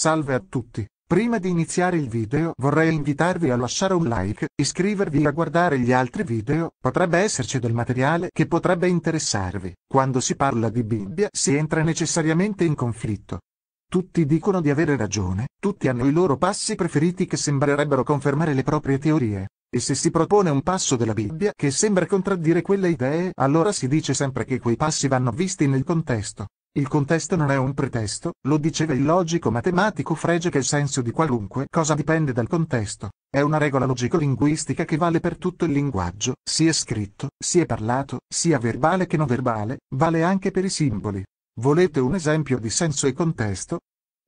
Salve a tutti! Prima di iniziare il video vorrei invitarvi a lasciare un like, iscrivervi e a guardare gli altri video, potrebbe esserci del materiale che potrebbe interessarvi. Quando si parla di Bibbia si entra necessariamente in conflitto. Tutti dicono di avere ragione, tutti hanno i loro passi preferiti che sembrerebbero confermare le proprie teorie. E se si propone un passo della Bibbia che sembra contraddire quelle idee, allora si dice sempre che quei passi vanno visti nel contesto. Il contesto non è un pretesto, lo diceva il logico matematico Frege che il senso di qualunque cosa dipende dal contesto. È una regola logico-linguistica che vale per tutto il linguaggio, sia scritto, sia parlato, sia verbale che non verbale, vale anche per i simboli. Volete un esempio di senso e contesto?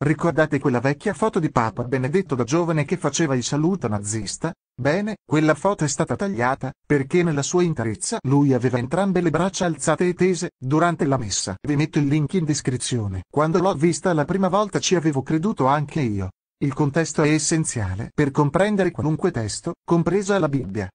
Ricordate quella vecchia foto di Papa Benedetto da giovane che faceva il saluto nazista? Bene, quella foto è stata tagliata, perché nella sua interezza lui aveva entrambe le braccia alzate e tese, durante la messa. Vi metto il link in descrizione. Quando l'ho vista la prima volta ci avevo creduto anche io. Il contesto è essenziale per comprendere qualunque testo, compresa la Bibbia.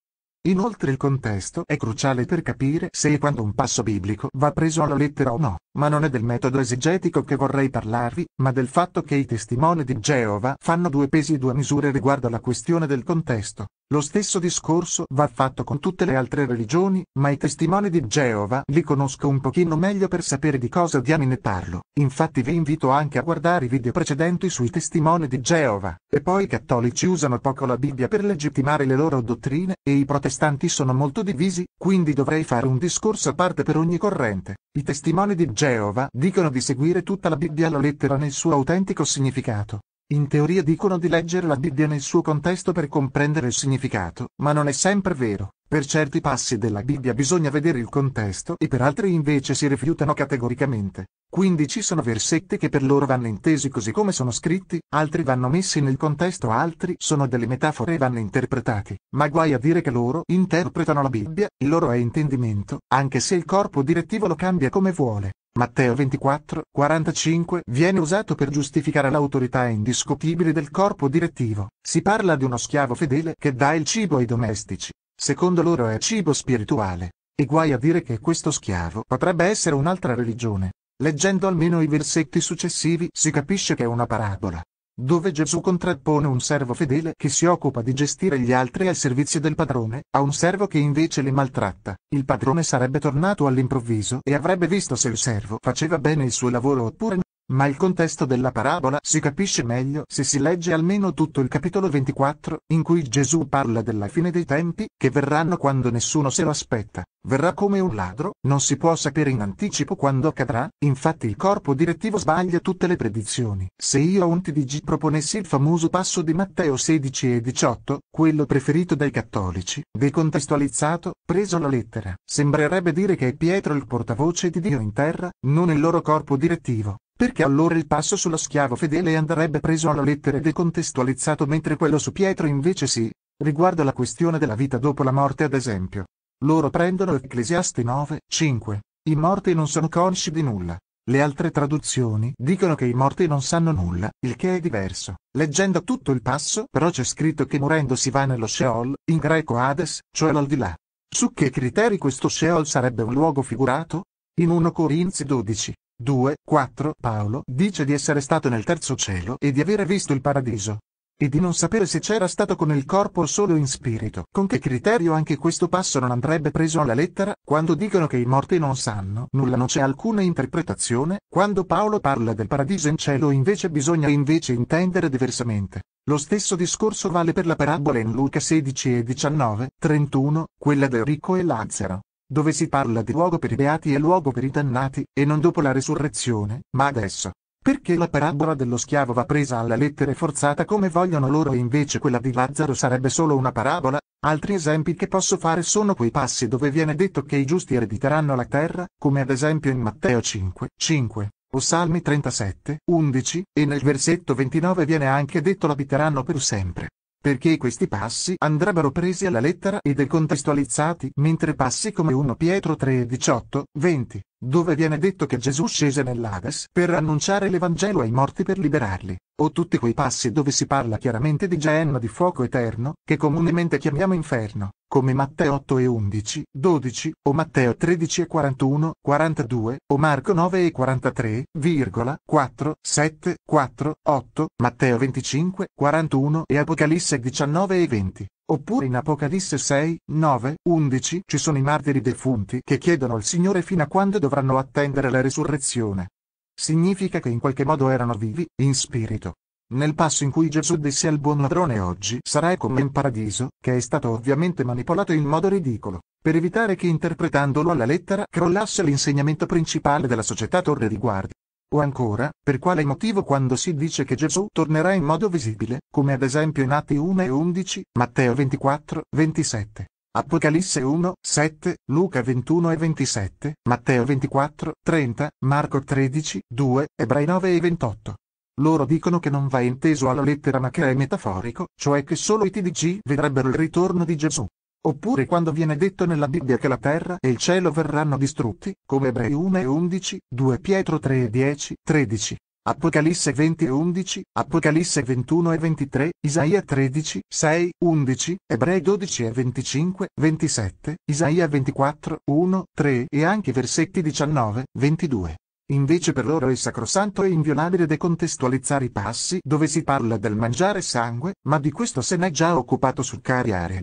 Inoltre il contesto è cruciale per capire se e quando un passo biblico va preso alla lettera o no, ma non è del metodo esegetico che vorrei parlarvi, ma del fatto che i testimoni di Geova fanno due pesi e due misure riguardo alla questione del contesto. Lo stesso discorso va fatto con tutte le altre religioni, ma i testimoni di Geova li conosco un pochino meglio per sapere di cosa diamine parlo. Infatti vi invito anche a guardare i video precedenti sui testimoni di Geova. E poi i cattolici usano poco la Bibbia per legittimare le loro dottrine, e i protestanti sono molto divisi, quindi dovrei fare un discorso a parte per ogni corrente. I testimoni di Geova dicono di seguire tutta la Bibbia alla lettera nel suo autentico significato. In teoria dicono di leggere la Bibbia nel suo contesto per comprendere il significato, ma non è sempre vero. Per certi passi della Bibbia bisogna vedere il contesto e per altri invece si rifiutano categoricamente. Quindi ci sono versetti che per loro vanno intesi così come sono scritti, altri vanno messi nel contesto, altri sono delle metafore e vanno interpretati. Ma guai a dire che loro interpretano la Bibbia, il loro è intendimento, anche se il corpo direttivo lo cambia come vuole. Matteo 24, 45 viene usato per giustificare l'autorità indiscutibile del corpo direttivo. Si parla di uno schiavo fedele che dà il cibo ai domestici. Secondo loro è cibo spirituale. E guai a dire che questo schiavo potrebbe essere un'altra religione. Leggendo almeno i versetti successivi si capisce che è una parabola dove Gesù contrappone un servo fedele che si occupa di gestire gli altri al servizio del padrone, a un servo che invece li maltratta. Il padrone sarebbe tornato all'improvviso e avrebbe visto se il servo faceva bene il suo lavoro oppure no. Ma il contesto della parabola si capisce meglio se si legge almeno tutto il capitolo 24, in cui Gesù parla della fine dei tempi, che verranno quando nessuno se lo aspetta. Verrà come un ladro, non si può sapere in anticipo quando accadrà, infatti il corpo direttivo sbaglia tutte le predizioni. Se io a un TDG proponessi il famoso passo di Matteo 16 e 18, quello preferito dai cattolici, decontestualizzato, preso la lettera, sembrerebbe dire che è Pietro il portavoce di Dio in terra, non il loro corpo direttivo. Perché allora il passo sullo schiavo fedele andrebbe preso alla lettera e decontestualizzato mentre quello su Pietro invece sì, riguardo la questione della vita dopo la morte ad esempio. Loro prendono Ecclesiaste 9, 5. I morti non sono consci di nulla. Le altre traduzioni dicono che i morti non sanno nulla, il che è diverso. Leggendo tutto il passo però c'è scritto che morendo si va nello Sheol, in greco Hades, cioè l'aldilà. Su che criteri questo Sheol sarebbe un luogo figurato? In 1 Corinzi 12, 2, 4 Paolo dice di essere stato nel terzo cielo e di avere visto il paradiso. E di non sapere se c'era stato con il corpo o solo in spirito. Con che criterio anche questo passo non andrebbe preso alla lettera, quando dicono che i morti non sanno nulla non c'è alcuna interpretazione, quando Paolo parla del paradiso in cielo invece bisogna invece intendere diversamente. Lo stesso discorso vale per la parabola in Luca 16 e 19, 31, quella del ricco e Lazzaro dove si parla di luogo per i beati e luogo per i dannati, e non dopo la resurrezione, ma adesso. Perché la parabola dello schiavo va presa alla lettera e forzata come vogliono loro e invece quella di Lazzaro sarebbe solo una parabola? Altri esempi che posso fare sono quei passi dove viene detto che i giusti erediteranno la terra, come ad esempio in Matteo 5, 5, o Salmi 37, 11, e nel versetto 29 viene anche detto l'abiteranno per sempre perché questi passi andrebbero presi alla lettera e decontestualizzati, mentre passi come 1 Pietro 3, 18, 20, dove viene detto che Gesù scese nell'Ades per annunciare l'Evangelo ai morti per liberarli, o tutti quei passi dove si parla chiaramente di Geenna di fuoco eterno, che comunemente chiamiamo inferno, come Matteo 8 e 11, 12, o Matteo 13 e 41, 42, o Marco 9 e 43, virgola, 4, 7, 4, 8, Matteo 25, 41 e Apocalisse 19 e 20. Oppure in Apocalisse 6, 9, 11 ci sono i martiri defunti che chiedono al Signore fino a quando dovranno attendere la resurrezione. Significa che in qualche modo erano vivi, in spirito. Nel passo in cui Gesù disse al buon ladrone oggi sarai come in paradiso, che è stato ovviamente manipolato in modo ridicolo, per evitare che interpretandolo alla lettera crollasse l'insegnamento principale della società torre di guardia. O ancora, per quale motivo quando si dice che Gesù tornerà in modo visibile, come ad esempio in Atti 1 e 11, Matteo 24, 27, Apocalisse 1, 7, Luca 21 e 27, Matteo 24, 30, Marco 13, 2, Ebrei 9 e 28. Loro dicono che non va inteso alla lettera ma che è metaforico, cioè che solo i TDG vedrebbero il ritorno di Gesù. Oppure quando viene detto nella Bibbia che la terra e il cielo verranno distrutti, come Ebrei 1 e 11, 2 Pietro 3 e 10, 13. Apocalisse 20 e 11, Apocalisse 21 e 23, Isaia 13, 6, 11, Ebrei 12 e 25, 27, Isaia 24, 1, 3 e anche versetti 19, 22. Invece per loro è sacrosanto e inviolabile decontestualizzare i passi dove si parla del mangiare sangue, ma di questo se n'è già occupato sul Cariare.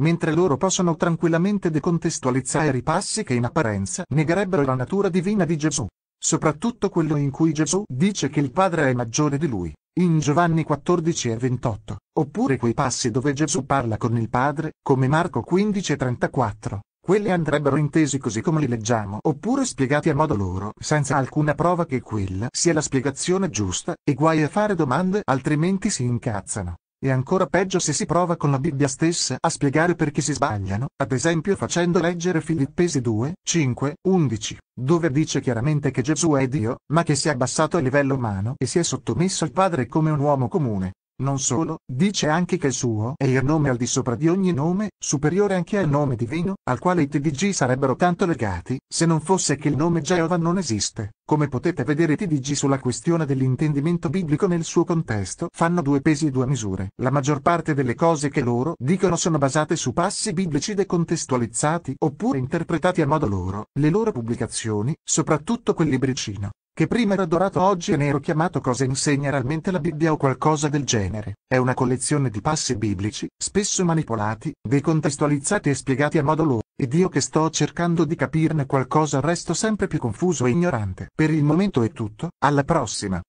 Mentre loro possono tranquillamente decontestualizzare i passi che in apparenza negherebbero la natura divina di Gesù, soprattutto quello in cui Gesù dice che il Padre è maggiore di lui, in Giovanni 14 e 28, oppure quei passi dove Gesù parla con il Padre, come Marco 15 e 34, quelli andrebbero intesi così come li leggiamo oppure spiegati a modo loro, senza alcuna prova che quella sia la spiegazione giusta, e guai a fare domande altrimenti si incazzano. E ancora peggio se si prova con la Bibbia stessa a spiegare perché si sbagliano, ad esempio facendo leggere Filippesi 2, 5, 11, dove dice chiaramente che Gesù è Dio, ma che si è abbassato a livello umano e si è sottomesso al Padre come un uomo comune. Non solo, dice anche che il suo è il nome al di sopra di ogni nome, superiore anche al nome divino, al quale i TDG sarebbero tanto legati, se non fosse che il nome Geova non esiste. Come potete vedere i TDG sulla questione dell'intendimento biblico nel suo contesto fanno due pesi e due misure. La maggior parte delle cose che loro dicono sono basate su passi biblici decontestualizzati oppure interpretati a modo loro. Le loro pubblicazioni, soprattutto quel libricino, che prima era dorato oggi è nero chiamato Cosa insegna realmente la Bibbia o qualcosa del genere. È una collezione di passi biblici, spesso manipolati, decontestualizzati e spiegati a modo loro, ed io che sto cercando di capirne qualcosa resto sempre più confuso e ignorante. Per il momento è tutto, alla prossima!